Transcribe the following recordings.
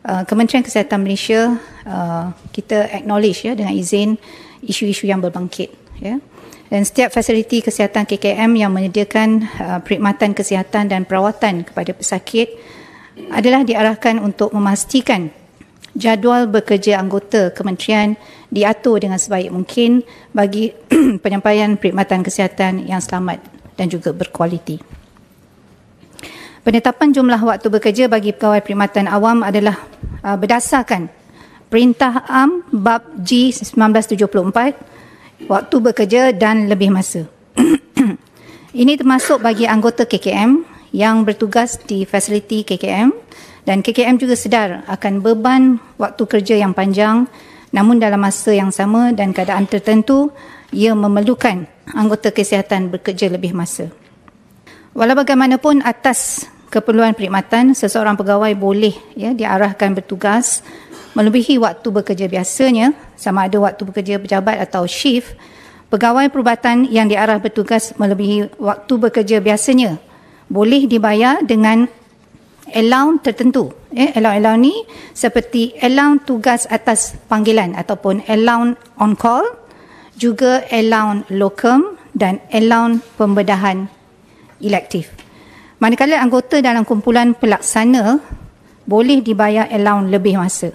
Uh, kementerian Kesihatan Malaysia uh, kita acknowledge ya dengan izin isu-isu yang berbangkit ya. Dan setiap fasiliti kesihatan KKM yang menyediakan uh, perkhidmatan kesihatan dan perawatan kepada pesakit adalah diarahkan untuk memastikan jadual bekerja anggota kementerian diatur dengan sebaik mungkin bagi penyampaian perkhidmatan kesihatan yang selamat dan juga berkualiti. Penetapan jumlah waktu bekerja bagi pegawai perkhidmatan awam adalah uh, berdasarkan Perintah Am Bab G 1974 waktu bekerja dan lebih masa. Ini termasuk bagi anggota KKM yang bertugas di fasiliti KKM dan KKM juga sedar akan beban waktu kerja yang panjang namun dalam masa yang sama dan keadaan tertentu ia memerlukan anggota kesihatan bekerja lebih masa. Walau bagaimanapun, atas keperluan perkhidmatan seseorang pegawai boleh ya diarahkan bertugas melebihi waktu bekerja biasanya sama ada waktu bekerja pejabat atau shift pegawai perubatan yang diarah bertugas melebihi waktu bekerja biasanya boleh dibayar dengan allowance tertentu ya allowance ni seperti allowance tugas atas panggilan ataupun allowance on call juga allowance locum dan allowance pembedahan elektif. Manakala anggota dalam kumpulan pelaksana boleh dibayar allowance lebih masa.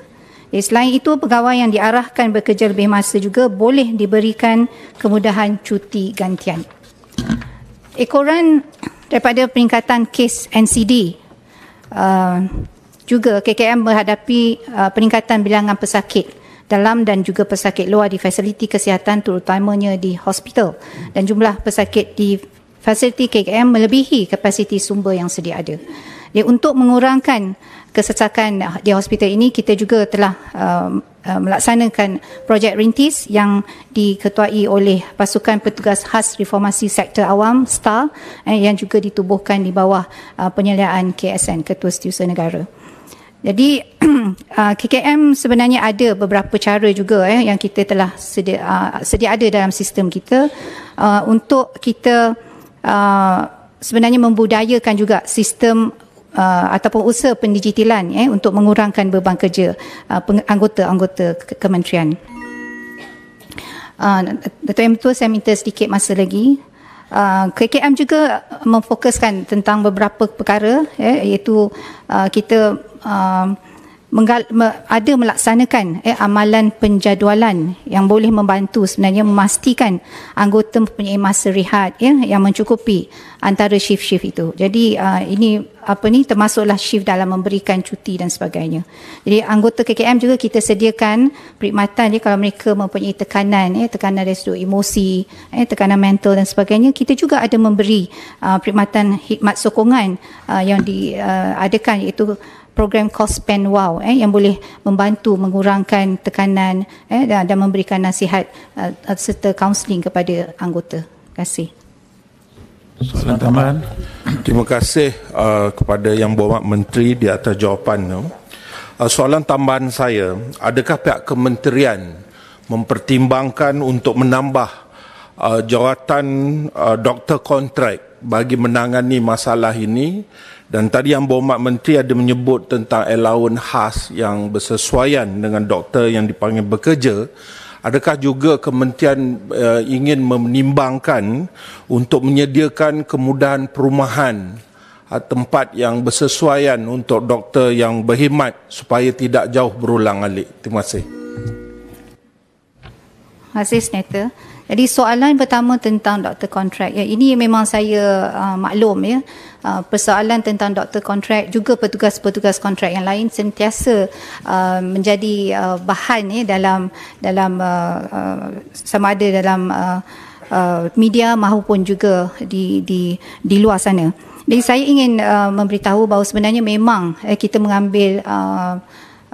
Eh, selain itu, pegawai yang diarahkan bekerja lebih masa juga boleh diberikan kemudahan cuti gantian. Ekoran daripada peningkatan kes NCD uh, juga KKM menghadapi uh, peningkatan bilangan pesakit dalam dan juga pesakit luar di fasiliti kesihatan terutamanya di hospital dan jumlah pesakit di fasiliti KKM melebihi kapasiti sumber yang sedia ada. Jadi untuk mengurangkan kesesakan di hospital ini kita juga telah uh, melaksanakan projek rintis yang diketuai oleh pasukan petugas khas reformasi sektor awam STAR eh, yang juga ditubuhkan di bawah uh, penyeliaan KSN Ketua Setiausaha Negara. Jadi uh, KKM sebenarnya ada beberapa cara juga eh, yang kita telah sedia, uh, sedia ada dalam sistem kita untuk kita Uh, sebenarnya membudayakan juga sistem Uh, ataupun usaha pendigitalan eh, untuk mengurangkan beban kerja uh, anggota-anggota ke- kementerian. Uh, Tuan Mertua, saya minta sedikit masa lagi. Uh, KKM juga memfokuskan tentang beberapa perkara eh, iaitu uh, kita uh, menggal, me, ada melaksanakan eh, amalan penjadualan yang boleh membantu sebenarnya memastikan anggota mempunyai masa rehat ya yang mencukupi antara shift-shift itu. Jadi uh, ini apa ni termasuklah shift dalam memberikan cuti dan sebagainya. Jadi anggota KKM juga kita sediakan perkhidmatan ya kalau mereka mempunyai tekanan ya tekanan dari sudut emosi, eh, tekanan mental dan sebagainya, kita juga ada memberi uh, perkhidmatan khidmat sokongan uh, yang diadakan uh, iaitu program Cospen Wow eh yang boleh membantu mengurangkan tekanan eh dan, dan memberikan nasihat uh, serta kaunseling kepada anggota. Terima kasih. Soalan tambahan. Terima kasih uh, kepada Yang Berhormat Menteri di atas jawapan tu. Uh, soalan tambahan saya, adakah pihak kementerian mempertimbangkan untuk menambah uh, jawatan uh, doktor kontrak bagi menangani masalah ini dan tadi yang berhormat menteri ada menyebut tentang allowance khas yang bersesuaian dengan doktor yang dipanggil bekerja adakah juga kementerian uh, ingin menimbangkan untuk menyediakan kemudahan perumahan atau eh, tempat yang bersesuaian untuk doktor yang berkhidmat supaya tidak jauh berulang alik terima kasih kasih Senator. Jadi soalan pertama tentang doktor kontrak. Ya, ini memang saya uh, maklum ya. Uh, persoalan tentang doktor kontrak juga petugas-petugas kontrak yang lain sentiasa uh, menjadi uh, bahan ya dalam dalam uh, uh, sama ada dalam uh, uh, media maupun juga di di di luar sana. Jadi saya ingin uh, memberitahu bahawa sebenarnya memang eh, kita mengambil uh,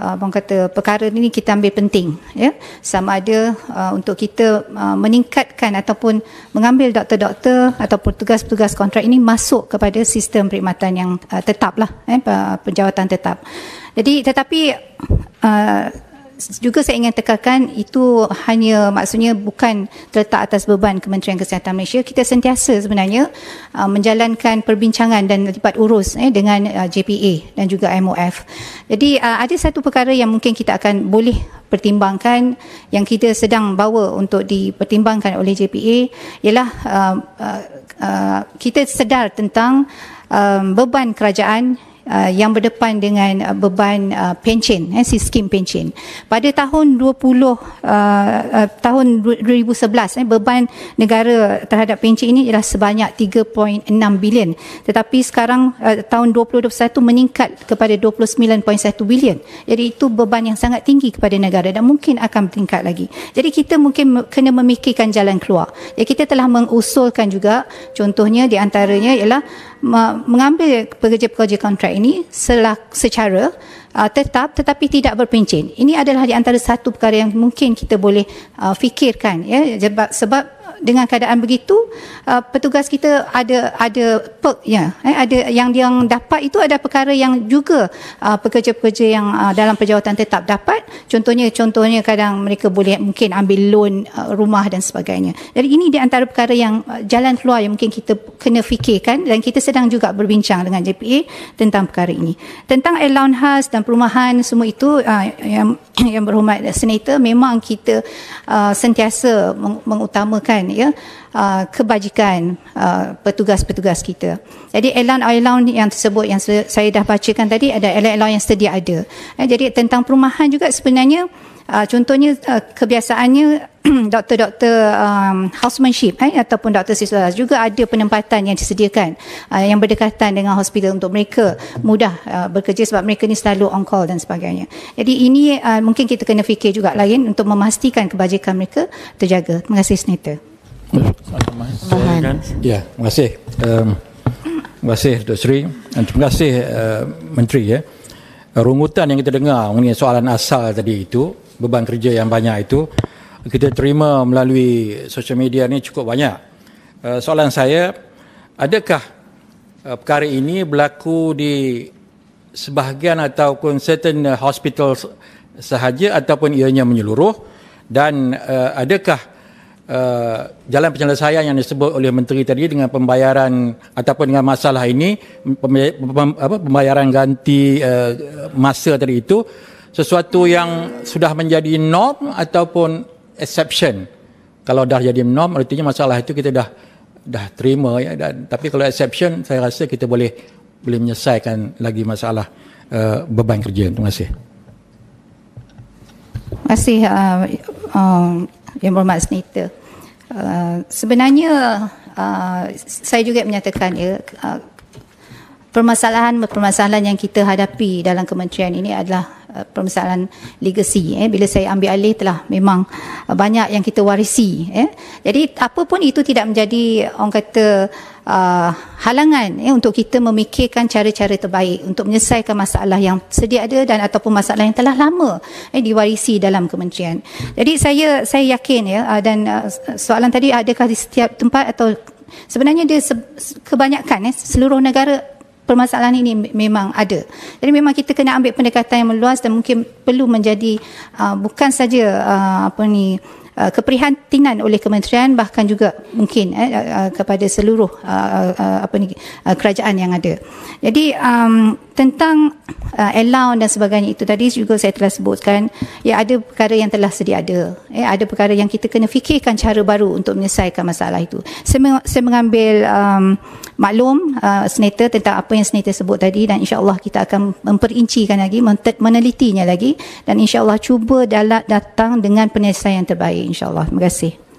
uh, ah, orang kata perkara ini kita ambil penting ya sama ada ah, untuk kita ah, meningkatkan ataupun mengambil doktor-doktor ataupun tugas-tugas kontrak ini masuk kepada sistem perkhidmatan yang tetaplah eh penjawatan tetap jadi tetapi juga saya ingin tekankan itu hanya maksudnya bukan terletak atas beban Kementerian Kesihatan Malaysia. Kita sentiasa sebenarnya uh, menjalankan perbincangan dan lipat urus eh, dengan uh, JPA dan juga MOF. Jadi uh, ada satu perkara yang mungkin kita akan boleh pertimbangkan yang kita sedang bawa untuk dipertimbangkan oleh JPA ialah uh, uh, uh, kita sedar tentang um, beban kerajaan uh, yang berdepan dengan uh, beban uh, pencen eh sistem pencen pada tahun 20 uh, uh, tahun 2011 eh beban negara terhadap pencen ini ialah sebanyak 3.6 bilion tetapi sekarang uh, tahun 2021 meningkat kepada 29.1 bilion jadi itu beban yang sangat tinggi kepada negara dan mungkin akan meningkat lagi jadi kita mungkin kena memikirkan jalan keluar jadi kita telah mengusulkan juga contohnya di antaranya ialah mengambil pekerja-pekerja kontrak ini selak, secara uh, tetap tetapi tidak berpencen. Ini adalah di antara satu perkara yang mungkin kita boleh uh, fikirkan ya sebab sebab dengan keadaan begitu uh, petugas kita ada ada perk ya eh, ada yang yang dapat itu ada perkara yang juga uh, pekerja-pekerja yang uh, dalam perjawatan tetap dapat contohnya contohnya kadang mereka boleh mungkin ambil loan uh, rumah dan sebagainya jadi ini di antara perkara yang uh, jalan keluar yang mungkin kita kena fikirkan dan kita sedang juga berbincang dengan JPA tentang perkara ini tentang allowance dan dan perumahan semua itu uh, yang yang berhormat senator memang kita uh, sentiasa meng- mengutamakan ya uh, kebajikan uh, petugas-petugas kita. Jadi elan Elan yang tersebut yang saya dah bacakan tadi ada elan Elan yang sedia ada. Eh, jadi tentang perumahan juga sebenarnya uh, contohnya uh, kebiasaannya doktor-doktor um, housemanship eh, ataupun doktor siswas juga ada penempatan yang disediakan uh, yang berdekatan dengan hospital untuk mereka mudah uh, bekerja sebab mereka ni selalu on call dan sebagainya. Jadi ini uh, mungkin kita kena fikir juga lain untuk memastikan kebajikan mereka terjaga. Terima kasih Senator. Mohan. Ya, terima kasih. Um, terima kasih Dr. Sri dan terima kasih uh, Menteri ya. Rungutan yang kita dengar mengenai soalan asal tadi itu beban kerja yang banyak itu kita terima melalui sosial media ni cukup banyak. Eh, soalan saya, adakah eh, perkara ini berlaku di sebahagian ataupun certain eh, hospital sahaja ataupun ianya menyeluruh dan adakah jalan penyelesaian yang disebut oleh menteri tadi dengan pembayaran ataupun dengan masalah ini pembayaran ganti masa tadi itu sesuatu yang sudah menjadi norm ataupun exception. Kalau dah jadi norm, artinya masalah itu kita dah dah terima ya dan tapi kalau exception saya rasa kita boleh boleh menyelesaikan lagi masalah uh, beban kerja. Terima kasih. Terima kasih uh, Yang Berhormat Senator. sebenarnya uh, saya juga menyatakan ya uh, permasalahan-permasalahan yang kita hadapi dalam kementerian ini adalah Eh, permasalahan legacy eh bila saya ambil alih telah memang eh, banyak yang kita warisi eh jadi apapun itu tidak menjadi orang kata uh, halangan eh untuk kita memikirkan cara-cara terbaik untuk menyelesaikan masalah yang sedia ada dan ataupun masalah yang telah lama eh diwarisi dalam kementerian jadi saya saya yakin ya uh, dan uh, soalan tadi adakah di setiap tempat atau Sebenarnya dia kebanyakan seluruh negara permasalahan ini memang ada. Jadi memang kita kena ambil pendekatan yang meluas dan mungkin perlu menjadi uh, bukan saja uh, apa ni uh, keprihatinan oleh kementerian bahkan juga mungkin eh, uh, uh, kepada seluruh uh, apa ni kerajaan yang ada. Jadi um, tentang uh, allowance dan sebagainya itu tadi juga saya telah sebutkan ya ada perkara yang telah sedia ada. Eh ada perkara yang kita kena fikirkan cara baru untuk menyelesaikan masalah itu. Saya, saya mengambil um, uh, maklum uh, senator tentang apa yang senator sebut tadi dan insyaallah kita akan memperincikan lagi menelitinya lagi dan insyaallah cuba datang dengan penyelesaian yang terbaik insyaallah terima kasih